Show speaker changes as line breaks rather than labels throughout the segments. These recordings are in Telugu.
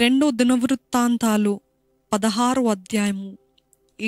రెండో దినవృత్తాంతాలు పదహారు అధ్యాయము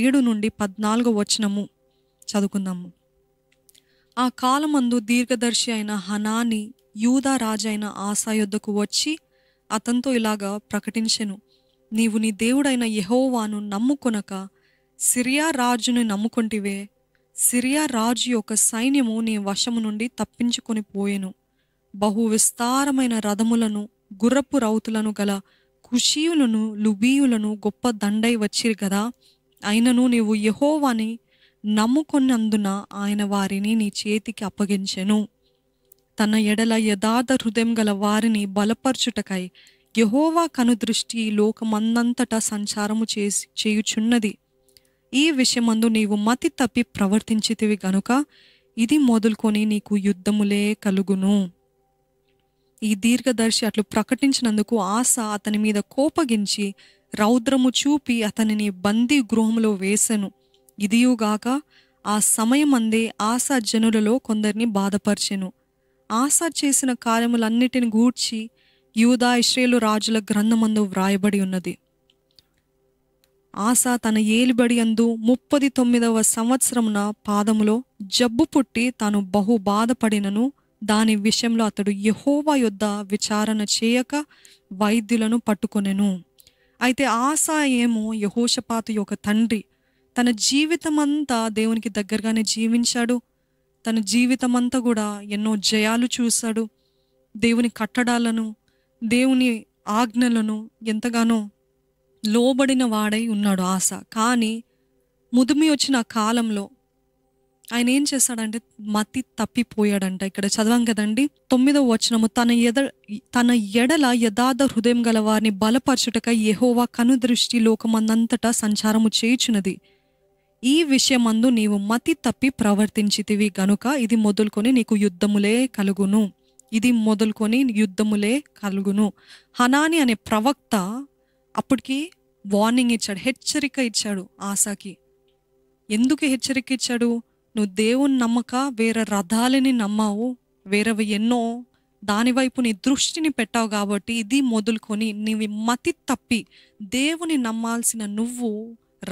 ఏడు నుండి పద్నాలుగో వచనము చదువుకుందాము ఆ కాలమందు దీర్ఘదర్శి అయిన హనాని యూదా అయిన ఆశా యొద్దకు వచ్చి అతనితో ఇలాగా ప్రకటించెను నీవు నీ దేవుడైన యహోవాను నమ్ముకొనక సిరియా రాజుని నమ్ముకుంటివే సిరియా రాజు యొక్క సైన్యము నీ వశము నుండి తప్పించుకొని పోయెను బహు విస్తారమైన రథములను గుర్రపు రౌతులను గల కుషీయులను లుబీయులను గొప్ప దండై వచ్చిరు కదా అయినను నీవు యహోవాని నమ్ముకున్నందున ఆయన వారిని నీ చేతికి అప్పగించెను తన ఎడల యథార్థ హృదయం గల వారిని బలపరచుటకై యహోవా కనుదృష్టి లోకమందంతటా సంచారము చేసి చేయుచున్నది ఈ విషయమందు నీవు మతి తప్పి ప్రవర్తించితివి గనుక ఇది మొదలుకొని నీకు యుద్ధములే కలుగును ఈ దీర్ఘదర్శి అట్లు ప్రకటించినందుకు ఆశ అతని మీద కోపగించి రౌద్రము చూపి అతనిని బందీ గృహంలో వేసెను ఇదియుగాక ఆ సమయమందే ఆశా జనులలో కొందరిని బాధపరిచెను ఆశ చేసిన కార్యములన్నిటిని గూడ్చి యూదా ఇశ్రేలు రాజుల గ్రంథమందు వ్రాయబడి ఉన్నది ఆశ తన ఏలిబడి అందు ముప్పది తొమ్మిదవ సంవత్సరమున పాదములో జబ్బు పుట్టి తాను బహు బాధపడినను దాని విషయంలో అతడు యహోవా యుద్ధ విచారణ చేయక వైద్యులను పట్టుకొనెను అయితే ఆశ ఏమో యహోషపాతి యొక్క తండ్రి తన జీవితం అంతా దేవునికి దగ్గరగానే జీవించాడు తన జీవితం అంతా కూడా ఎన్నో జయాలు చూశాడు దేవుని కట్టడాలను దేవుని ఆజ్ఞలను ఎంతగానో లోబడిన వాడై ఉన్నాడు ఆశ కానీ ముదుమి వచ్చిన కాలంలో ఆయన ఏం చేశాడంటే మతి తప్పిపోయాడంట ఇక్కడ చదవం కదండి తొమ్మిదో వచనము తన ఎద తన ఎడల యథార్థ హృదయం గల వారిని బలపరచుటక యహోవా దృష్టి లోకమందంతటా సంచారము చేయుచున్నది ఈ విషయమందు నీవు మతి తప్పి ప్రవర్తించితివి గనుక ఇది మొదలుకొని నీకు యుద్ధములే కలుగును ఇది మొదలుకొని యుద్ధములే కలుగును హనాని అనే ప్రవక్త అప్పటికి వార్నింగ్ ఇచ్చాడు హెచ్చరిక ఇచ్చాడు ఆశాకి ఎందుకు హెచ్చరిక ఇచ్చాడు నువ్వు దేవుని నమ్మక వేరే రథాలని నమ్మావు వేరేవి ఎన్నో దాని వైపు నీ దృష్టిని పెట్టావు కాబట్టి ఇది మొదలుకొని నీవి మతి తప్పి దేవుని నమ్మాల్సిన నువ్వు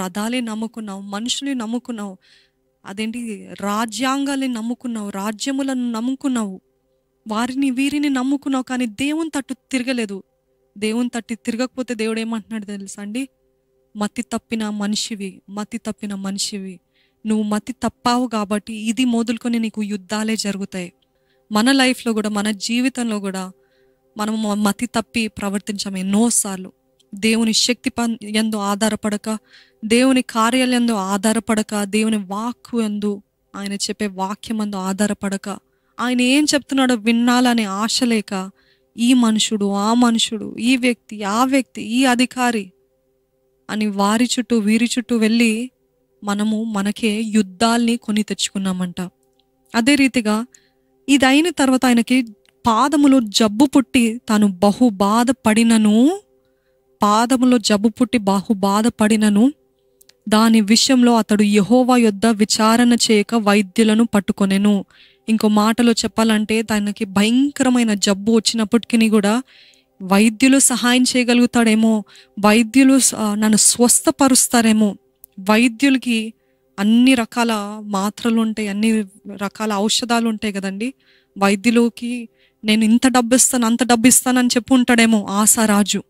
రథాలే నమ్ముకున్నావు మనుషుల్ని నమ్ముకున్నావు అదేంటి రాజ్యాంగాలని నమ్ముకున్నావు రాజ్యములను నమ్ముకున్నావు వారిని వీరిని నమ్ముకున్నావు కానీ దేవుని తట్టు తిరగలేదు దేవుని తట్టి తిరగకపోతే దేవుడు ఏమంటున్నాడు తెలుసా అండి మతి తప్పిన మనిషివి మతి తప్పిన మనిషివి నువ్వు మతి తప్పావు కాబట్టి ఇది మొదలుకొని నీకు యుద్ధాలే జరుగుతాయి మన లైఫ్లో కూడా మన జీవితంలో కూడా మనము మతి తప్పి ప్రవర్తించాం ఎన్నోసార్లు దేవుని శక్తి ఎందు ఆధారపడక దేవుని కార్యాలయందు ఆధారపడక దేవుని వాక్కు ఎందు ఆయన చెప్పే వాక్యం అందు ఆధారపడక ఆయన ఏం చెప్తున్నాడో వినాలనే ఆశ లేక ఈ మనుషుడు ఆ మనుషుడు ఈ వ్యక్తి ఆ వ్యక్తి ఈ అధికారి అని వారి చుట్టూ వీరి చుట్టూ వెళ్ళి మనము మనకే యుద్ధాల్ని కొని తెచ్చుకున్నామంట అదే రీతిగా ఇది అయిన తర్వాత ఆయనకి పాదములో జబ్బు పుట్టి తాను బహు బాధపడినను పాదములో జబ్బు పుట్టి బహు బాధపడినను దాని విషయంలో అతడు యహోవా యుద్ధ విచారణ చేయక వైద్యులను పట్టుకొనెను ఇంకో మాటలో చెప్పాలంటే తనకి భయంకరమైన జబ్బు వచ్చినప్పటికీ కూడా వైద్యులు సహాయం చేయగలుగుతాడేమో వైద్యులు నన్ను స్వస్థపరుస్తారేమో వైద్యులకి అన్ని రకాల మాత్రలు ఉంటాయి అన్ని రకాల ఔషధాలు ఉంటాయి కదండి వైద్యులకి నేను ఇంత డబ్బు ఇస్తాను అంత డబ్బు ఇస్తానని చెప్పు ఉంటాడేమో ఆశారాజు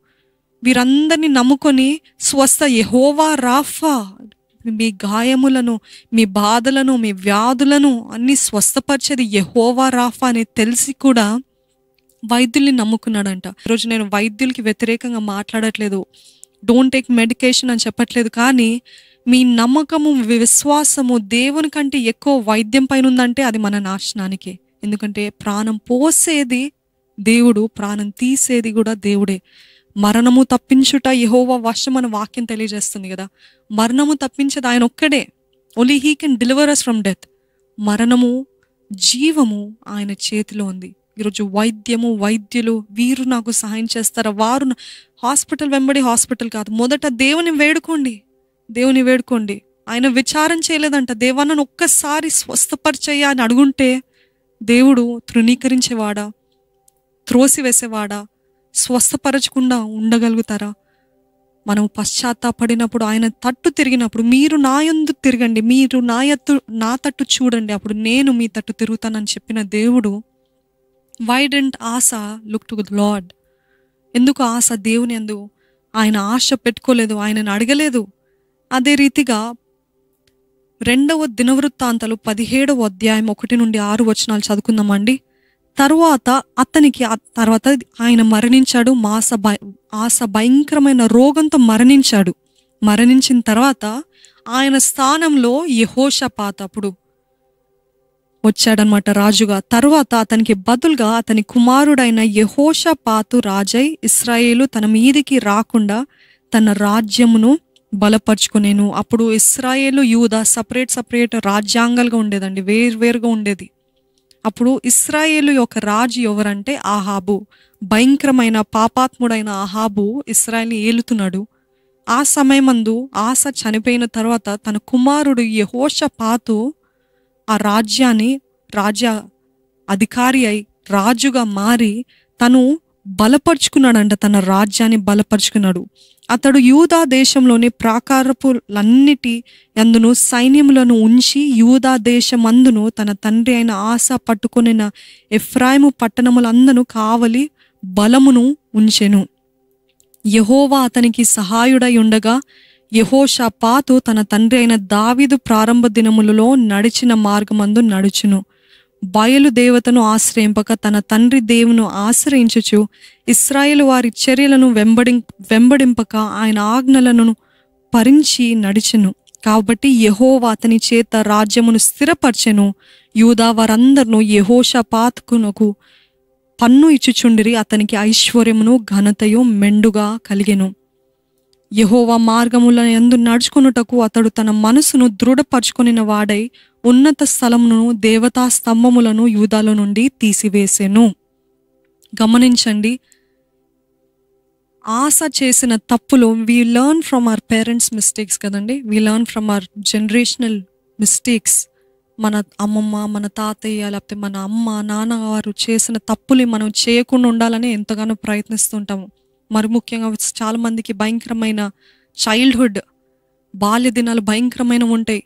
వీరందరినీ నమ్ముకొని స్వస్థ యహోవా రాఫా మీ గాయములను మీ బాధలను మీ వ్యాధులను అన్ని స్వస్థపరిచేది యహోవా రాఫా అని తెలిసి కూడా వైద్యుల్ని నమ్ముకున్నాడంట ఈరోజు నేను వైద్యులకి వ్యతిరేకంగా మాట్లాడట్లేదు డోంట్ టేక్ మెడికేషన్ అని చెప్పట్లేదు కానీ మీ నమ్మకము విశ్వాసము దేవుని కంటే ఎక్కువ వైద్యం పైన ఉందంటే అది మన నాశనానికే ఎందుకంటే ప్రాణం పోసేది దేవుడు ప్రాణం తీసేది కూడా దేవుడే మరణము తప్పించుట యహోవ వర్షం అనే వాక్యం తెలియజేస్తుంది కదా మరణము తప్పించేది ఆయన ఒక్కడే only he can deliver us from death మరణము జీవము ఆయన చేతిలో ఉంది ఈరోజు వైద్యము వైద్యులు వీరు నాకు సహాయం చేస్తారా వారు హాస్పిటల్ వెంబడి హాస్పిటల్ కాదు మొదట దేవుని వేడుకోండి దేవుని వేడుకోండి ఆయన విచారం చేయలేదంట దేవాన్ని ఒక్కసారి స్వస్థపరిచయ్యా అని అడుగుంటే దేవుడు తృణీకరించేవాడా త్రోసివేసేవాడా స్వస్థపరచకుండా ఉండగలుగుతారా మనం పశ్చాత్తాపడినప్పుడు ఆయన తట్టు తిరిగినప్పుడు మీరు నా యందు తిరగండి మీరు నా ఎత్తు నా తట్టు చూడండి అప్పుడు నేను మీ తట్టు తిరుగుతానని చెప్పిన దేవుడు వై డెంట్ ఆశ లుక్ టు లార్డ్ ఎందుకు ఆశ దేవుని ఎందు ఆయన ఆశ పెట్టుకోలేదు ఆయనను అడగలేదు అదే రీతిగా రెండవ దినవృత్తాంతాలు పదిహేడవ అధ్యాయం ఒకటి నుండి ఆరు వచనాలు చదువుకుందామండి తరువాత అతనికి తర్వాత ఆయన మరణించాడు మాస ఆశ భయంకరమైన రోగంతో మరణించాడు మరణించిన తర్వాత ఆయన స్థానంలో యహోషపాత అప్పుడు వచ్చాడనమాట రాజుగా తరువాత అతనికి బదులుగా అతని కుమారుడైన యహోషపాతు రాజై ఇస్రాయేలు తన మీదికి రాకుండా తన రాజ్యమును బలపరుచుకునేను అప్పుడు ఇస్రాయేల్ యూదా సపరేట్ సపరేట్ రాజ్యాంగాలుగా ఉండేదండి వేర్వేరుగా ఉండేది అప్పుడు ఇస్రాయేలు యొక్క రాజు ఎవరంటే ఆహాబు భయంకరమైన పాపాత్ముడైన ఆహాబు ఇస్రాయేల్ని ఏలుతున్నాడు ఆ సమయమందు ఆశ చనిపోయిన తర్వాత తన కుమారుడు యహోష పాతు ఆ రాజ్యాన్ని రాజ్య అధికారి అయి రాజుగా మారి తను బలపరుచుకున్నాడంట తన రాజ్యాన్ని బలపరుచుకున్నాడు అతడు యూదా దేశంలోని ప్రాకారపులన్నిటి అందును సైన్యములను ఉంచి యూదా దేశమందును తన తండ్రి అయిన ఆశ పట్టుకునిన ఎఫ్రాయిము పట్టణములందను కావలి బలమును ఉంచెను యహోవా అతనికి సహాయుడై ఉండగా పాతు తన తండ్రి అయిన దావీదు ప్రారంభ దినములలో నడిచిన మార్గమందు నడుచును బయలుదేవతను ఆశ్రయింపక తన తండ్రి దేవును ఆశ్రయించుచు ఇస్రాయేల్ వారి చర్యలను వెంబడి వెంబడింపక ఆయన ఆజ్ఞలను పరించి నడిచెను కాబట్టి యహోవా అతని చేత రాజ్యమును స్థిరపరచెను యూదా యహోష పాతకునకు పన్ను ఇచ్చుచుండిరి అతనికి ఐశ్వర్యమును ఘనతయు మెండుగా కలిగెను యహోవా మార్గముల ఎందు నడుచుకున్నటకు అతడు తన మనసును దృఢపరుచుకుని వాడై ఉన్నత స్థలమును దేవతా స్తంభములను యూదాల నుండి తీసివేసెను గమనించండి ఆశ చేసిన తప్పులు we learn from our parents mistakes కదండి we learn from our generational mistakes మన అమ్మమ్మ మన తాతయ్య లేకపోతే మన అమ్మ నాన్నగారు చేసిన తప్పులు మనం చేయకుండా ఉండాలని ఎంతగానో ప్రయత్నిస్తుంటాము మరి ముఖ్యంగా చాలామందికి భయంకరమైన చైల్డ్హుడ్ బాల్య దినాలు భయంకరమైన ఉంటాయి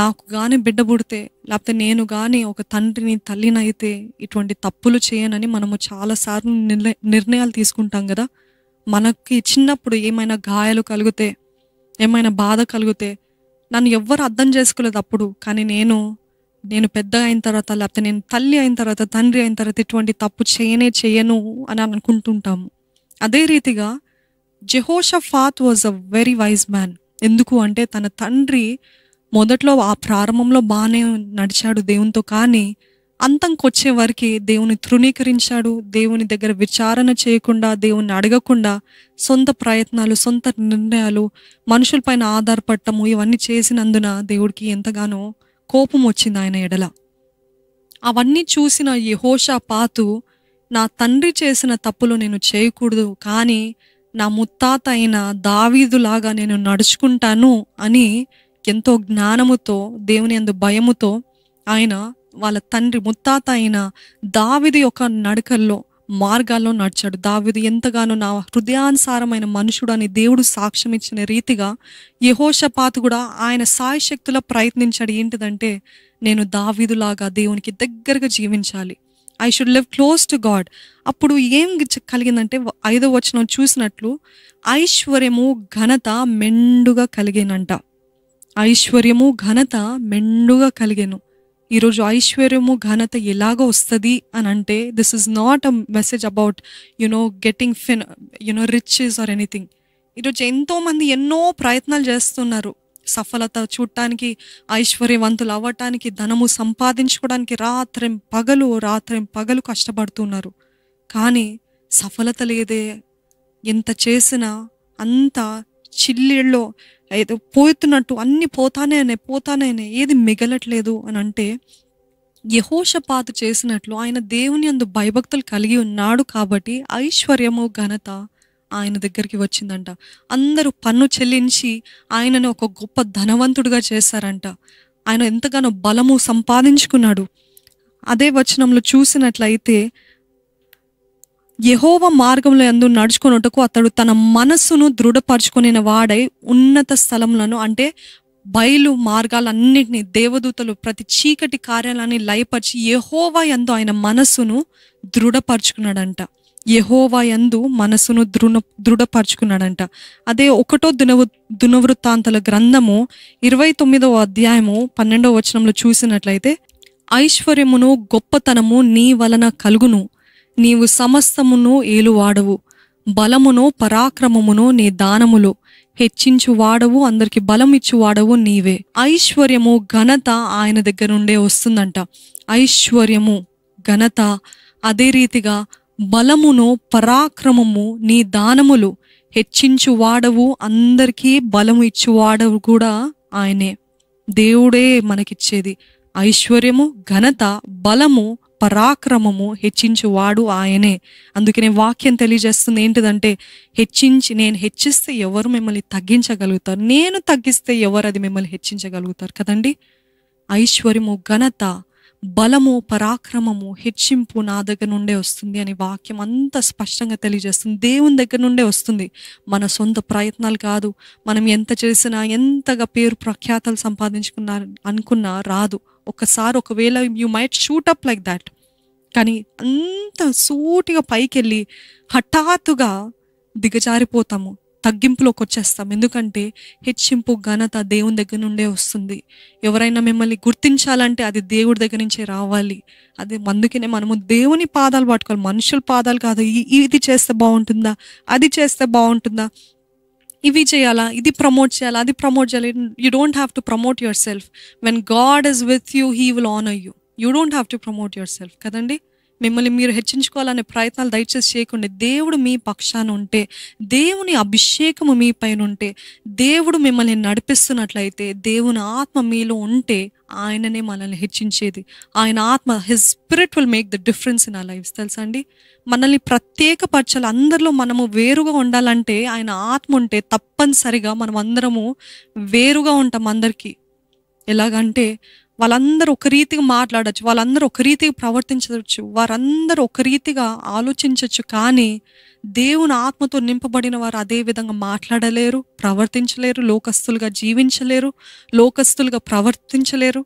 నాకు కానీ బిడ్డ పుడితే లేకపోతే నేను కానీ ఒక తండ్రిని తల్లినైతే ఇటువంటి తప్పులు చేయనని మనము చాలాసార్లు నిర్ణయ నిర్ణయాలు తీసుకుంటాం కదా మనకి చిన్నప్పుడు ఏమైనా గాయాలు కలిగితే ఏమైనా బాధ కలిగితే నన్ను ఎవ్వరు అర్థం చేసుకోలేదు అప్పుడు కానీ నేను నేను పెద్ద అయిన తర్వాత లేకపోతే నేను తల్లి అయిన తర్వాత తండ్రి అయిన తర్వాత ఇటువంటి తప్పు చేయనే చేయను అని అనుకుంటుంటాము అదే రీతిగా Jehoshaphat was a very wise man ఎందుకు అంటే తన తండ్రి మొదట్లో ఆ ప్రారంభంలో బాగానే నడిచాడు దేవునితో కానీ అంతంకి వచ్చే వారికి దేవుని తృణీకరించాడు దేవుని దగ్గర విచారణ చేయకుండా దేవుని అడగకుండా సొంత ప్రయత్నాలు సొంత నిర్ణయాలు మనుషులపైన ఆధారపడటము ఇవన్నీ చేసినందున దేవుడికి ఎంతగానో కోపం వచ్చింది ఆయన ఎడల అవన్నీ చూసిన యహోషా పాతు నా తండ్రి చేసిన తప్పులు నేను చేయకూడదు కానీ నా ముత్తాత అయిన దావీదులాగా నేను నడుచుకుంటాను అని ఎంతో జ్ఞానముతో దేవుని అందు భయముతో ఆయన వాళ్ళ తండ్రి ముత్తాత అయిన దావిది యొక్క నడకల్లో మార్గాల్లో నడిచాడు దావిది ఎంతగానో నా హృదయానుసారమైన మనుషుడు అని దేవుడు సాక్ష్యం ఇచ్చిన రీతిగా యహోషపాత్ కూడా ఆయన సాయశక్తుల ప్రయత్నించాడు ఏంటిదంటే నేను దావిదులాగా దేవునికి దగ్గరగా జీవించాలి I should live close to God అప్పుడు ఏం కలిగిందంటే ఐదో వచనం చూసినట్లు ఐశ్వర్యము ఘనత మెండుగా కలిగినంట ఐశ్వర్యము ఘనత మెండుగా కలిగాను ఈరోజు ఐశ్వర్యము ఘనత ఎలాగ వస్తుంది అని అంటే this is not a message about you know getting fin you know riches or anything ఈరోజు ఎంతోమంది ఎన్నో ప్రయత్నాలు చేస్తున్నారు సఫలత చూడటానికి ఐశ్వర్యవంతులు అవ్వటానికి ధనము సంపాదించుకోవడానికి రాత్రిం పగలు రాత్రిం పగలు కష్టపడుతున్నారు కానీ సఫలత లేదే ఎంత చేసినా అంత చిల్లిలో ఏదో పోతున్నట్టు అన్ని పోతానే అనే పోతానే అనే ఏది మిగలట్లేదు అని అంటే యహోషపాత చేసినట్లు ఆయన దేవుని అందు భయభక్తులు కలిగి ఉన్నాడు కాబట్టి ఐశ్వర్యము ఘనత ఆయన దగ్గరికి వచ్చిందంట అందరూ పన్ను చెల్లించి ఆయనను ఒక గొప్ప ధనవంతుడిగా చేశారంట ఆయన ఎంతగానో బలము సంపాదించుకున్నాడు అదే వచనంలో చూసినట్లయితే యహోవ మార్గంలో ఎందు నడుచుకున్నట్టుకు అతడు తన మనస్సును దృఢపరుచుకునే వాడై ఉన్నత స్థలములను అంటే బయలు మార్గాలన్నింటినీ దేవదూతలు ప్రతి చీకటి కార్యాలని లయపరిచి యహోవా ఎందు ఆయన మనస్సును దృఢపరుచుకున్నాడంట యహోవా ఎందు మనస్సును దృఢ దృఢపరుచుకున్నాడంట అదే ఒకటో దునవ దునవృత్తాంతల గ్రంథము ఇరవై తొమ్మిదవ అధ్యాయము పన్నెండవ వచనంలో చూసినట్లయితే ఐశ్వర్యమును గొప్పతనము నీ వలన కలుగును నీవు సమస్తమును ఏలువాడవు బలమును పరాక్రమమును నీ దానములు హెచ్చించువాడవు అందరికి బలం ఇచ్చువాడవు నీవే ఐశ్వర్యము ఘనత ఆయన దగ్గర నుండే వస్తుందంట ఐశ్వర్యము ఘనత అదే రీతిగా బలమును పరాక్రమము నీ దానములు హెచ్చించువాడవు అందరికీ బలము ఇచ్చువాడవు కూడా ఆయనే దేవుడే మనకిచ్చేది ఐశ్వర్యము ఘనత బలము పరాక్రమము వాడు ఆయనే అందుకనే వాక్యం తెలియజేస్తుంది ఏంటిదంటే హెచ్చించి నేను హెచ్చిస్తే ఎవరు మిమ్మల్ని తగ్గించగలుగుతారు నేను తగ్గిస్తే ఎవరు అది మిమ్మల్ని హెచ్చించగలుగుతారు కదండి ఐశ్వర్యము ఘనత బలము పరాక్రమము హెచ్చింపు నా దగ్గర నుండే వస్తుంది అని వాక్యం అంత స్పష్టంగా తెలియజేస్తుంది దేవుని దగ్గర నుండే వస్తుంది మన సొంత ప్రయత్నాలు కాదు మనం ఎంత చేసినా ఎంతగా పేరు ప్రఖ్యాతలు సంపాదించుకున్నా అనుకున్నా రాదు ఒకసారి ఒకవేళ you might shoot up like that కానీ అంత సూటిగా పైకి వెళ్ళి హఠాత్తుగా దిగజారిపోతాము తగ్గింపులోకి వచ్చేస్తాం ఎందుకంటే హెచ్చింపు ఘనత దేవుని దగ్గర నుండే వస్తుంది ఎవరైనా మిమ్మల్ని గుర్తించాలంటే అది దేవుడి దగ్గర నుంచే రావాలి అది అందుకనే మనము దేవుని పాదాలు పట్టుకోవాలి మనుషుల పాదాలు కాదు ఇది చేస్తే బాగుంటుందా అది చేస్తే బాగుంటుందా ఇవి చేయాలా ఇది ప్రమోట్ చేయాలా అది ప్రమోట్ చేయాలి you don't have to promote yourself when God is with you he will on you you don't have to promote yourself కదండి మిమ్మల్ని మీరు హెచ్చించుకోవాలనే ప్రయత్నాలు దయచేసి చేయకుండా దేవుడు మీ పక్షాన ఉంటే దేవుని అభిషేకము మీ పైన ఉంటే దేవుడు మిమ్మల్ని నడిపిస్తున్నట్లయితే దేవుని ఆత్మ మీలో ఉంటే ఆయననే మనల్ని హెచ్చించేది ఆయన ఆత్మ his spirit will make the difference in our lives తెలుసా అండి మనల్ని ప్రత్యేక పరచాలి అందరిలో మనము వేరుగా ఉండాలంటే ఆయన ఆత్మ ఉంటే తప్పనిసరిగా మనం అందరము వేరుగా ఉంటాం అందరికీ ఎలాగంటే వాళ్ళందరూ ఒక రీతిగా మాట్లాడచ్చు వాళ్ళందరూ ఒక రీతిగా ప్రవర్తించవచ్చు వారందరూ ఒక రీతిగా ఆలోచించవచ్చు కానీ దేవుని ఆత్మతో నింపబడిన వారు అదే విధంగా మాట్లాడలేరు ప్రవర్తించలేరు లోకస్తులుగా జీవించలేరు లోకస్తులుగా ప్రవర్తించలేరు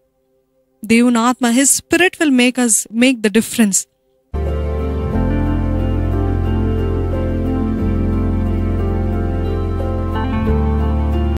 దేవుని ఆత్మ his spirit will make us make the difference